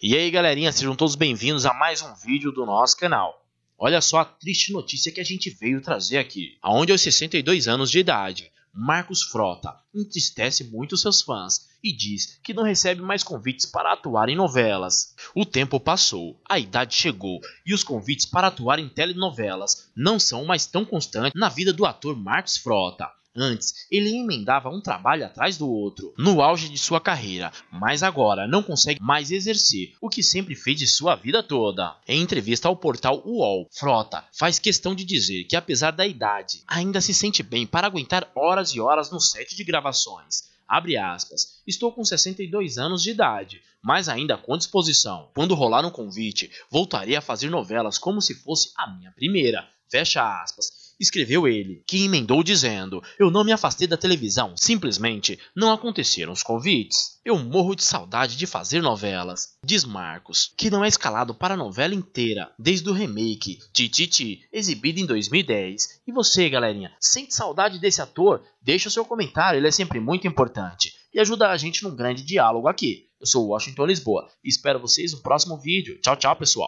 E aí galerinha, sejam todos bem-vindos a mais um vídeo do nosso canal. Olha só a triste notícia que a gente veio trazer aqui. Aonde aos 62 anos de idade, Marcos Frota entristece muito seus fãs e diz que não recebe mais convites para atuar em novelas. O tempo passou, a idade chegou e os convites para atuar em telenovelas não são mais tão constantes na vida do ator Marcos Frota. Antes, ele emendava um trabalho atrás do outro, no auge de sua carreira, mas agora não consegue mais exercer o que sempre fez de sua vida toda. Em entrevista ao portal UOL, Frota faz questão de dizer que, apesar da idade, ainda se sente bem para aguentar horas e horas no set de gravações abre aspas, estou com 62 anos de idade, mas ainda com disposição. Quando rolar um convite, voltarei a fazer novelas como se fosse a minha primeira, fecha aspas, escreveu ele, que emendou dizendo: Eu não me afastei da televisão, simplesmente não aconteceram os convites. Eu morro de saudade de fazer novelas, diz Marcos, que não é escalado para a novela inteira, desde o remake Tititi, ti, ti, exibido em 2010. E você, galerinha, sente saudade desse ator? Deixa o seu comentário, ele é sempre muito importante e ajuda a gente num grande diálogo aqui. Eu sou o Washington Lisboa e espero vocês no próximo vídeo. Tchau, tchau, pessoal!